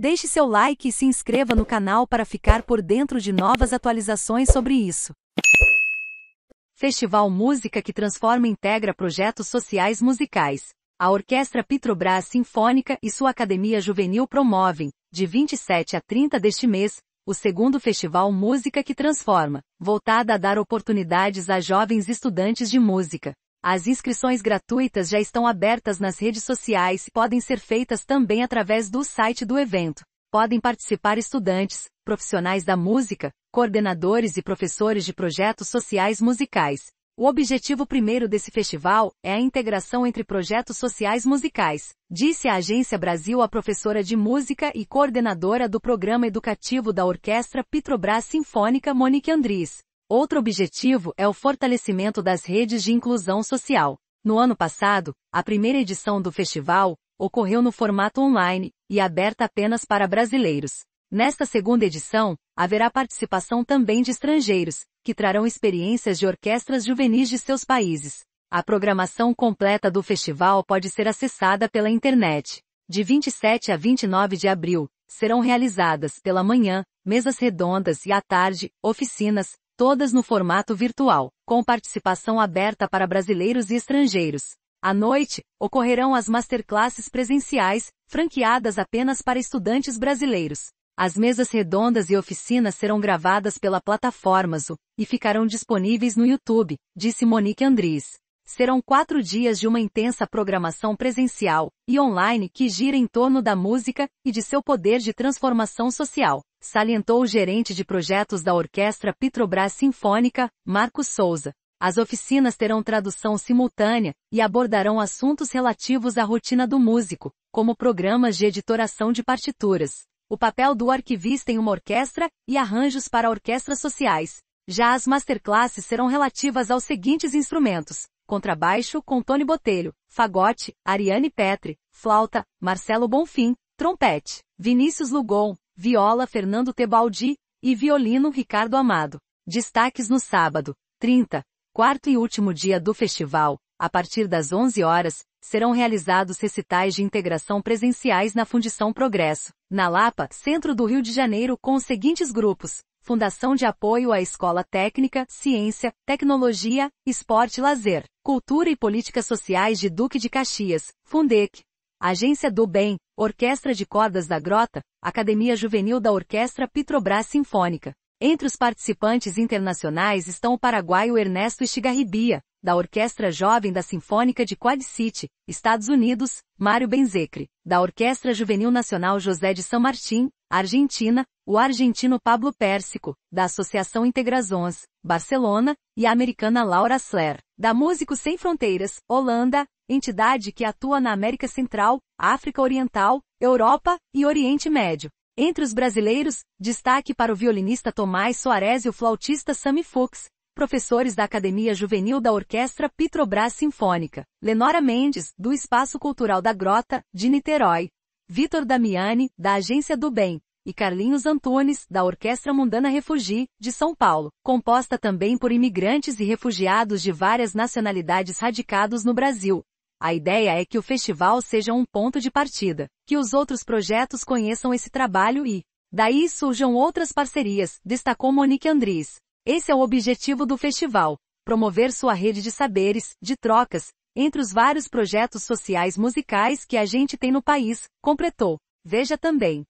Deixe seu like e se inscreva no canal para ficar por dentro de novas atualizações sobre isso. Festival Música que Transforma integra projetos sociais musicais. A Orquestra Petrobras Sinfônica e sua Academia Juvenil promovem, de 27 a 30 deste mês, o segundo Festival Música que Transforma, voltada a dar oportunidades a jovens estudantes de música, as inscrições gratuitas já estão abertas nas redes sociais e podem ser feitas também através do site do evento. Podem participar estudantes, profissionais da música, coordenadores e professores de projetos sociais musicais. O objetivo primeiro desse festival é a integração entre projetos sociais musicais, disse a Agência Brasil a professora de música e coordenadora do programa educativo da Orquestra Petrobras Sinfônica Monique Andris. Outro objetivo é o fortalecimento das redes de inclusão social. No ano passado, a primeira edição do festival ocorreu no formato online e aberta apenas para brasileiros. Nesta segunda edição, haverá participação também de estrangeiros, que trarão experiências de orquestras juvenis de seus países. A programação completa do festival pode ser acessada pela internet. De 27 a 29 de abril, serão realizadas, pela manhã, mesas redondas e à tarde, oficinas, todas no formato virtual, com participação aberta para brasileiros e estrangeiros. À noite, ocorrerão as masterclasses presenciais, franqueadas apenas para estudantes brasileiros. As mesas redondas e oficinas serão gravadas pela plataforma Zoom e ficarão disponíveis no YouTube, disse Monique Andris. Serão quatro dias de uma intensa programação presencial e online que gira em torno da música e de seu poder de transformação social salientou o gerente de projetos da Orquestra Petrobras Sinfônica, Marcos Souza. As oficinas terão tradução simultânea e abordarão assuntos relativos à rotina do músico, como programas de editoração de partituras, o papel do arquivista em uma orquestra e arranjos para orquestras sociais. Já as masterclasses serão relativas aos seguintes instrumentos: contrabaixo com Tony Botelho, fagote, Ariane Petri, flauta, Marcelo Bonfim, trompete, Vinícius Lugon, viola Fernando Tebaldi e violino Ricardo Amado. Destaques no sábado, 30, quarto e último dia do festival, a partir das 11 horas, serão realizados recitais de integração presenciais na Fundição Progresso, na Lapa, centro do Rio de Janeiro, com os seguintes grupos: Fundação de Apoio à Escola Técnica, Ciência, Tecnologia, Esporte e Lazer, Cultura e Políticas Sociais de Duque de Caxias, Fundec, Agência do Bem, Orquestra de Cordas da Grota, Academia Juvenil da Orquestra Petrobras Sinfônica. Entre os participantes internacionais estão o paraguaio Ernesto Estigarribia, da Orquestra Jovem da Sinfônica de Quad City, Estados Unidos, Mário Benzecre, da Orquestra Juvenil Nacional José de San Martín, Argentina, o argentino Pablo Pérsico, da Associação Integrazons, Barcelona, e a americana Laura Sler, da Músicos Sem Fronteiras, Holanda, entidade que atua na América Central, África Oriental, Europa e Oriente Médio. Entre os brasileiros, destaque para o violinista Tomás Soares e o flautista Sami Fuchs, professores da Academia Juvenil da Orquestra Petrobras Sinfônica, Lenora Mendes, do Espaço Cultural da Grota, de Niterói, Vitor Damiani, da Agência do Bem, e Carlinhos Antunes, da Orquestra Mundana Refugi, de São Paulo, composta também por imigrantes e refugiados de várias nacionalidades radicados no Brasil, a ideia é que o festival seja um ponto de partida, que os outros projetos conheçam esse trabalho e, daí surjam outras parcerias, destacou Monique Andris. Esse é o objetivo do festival, promover sua rede de saberes, de trocas, entre os vários projetos sociais musicais que a gente tem no país, completou. Veja também.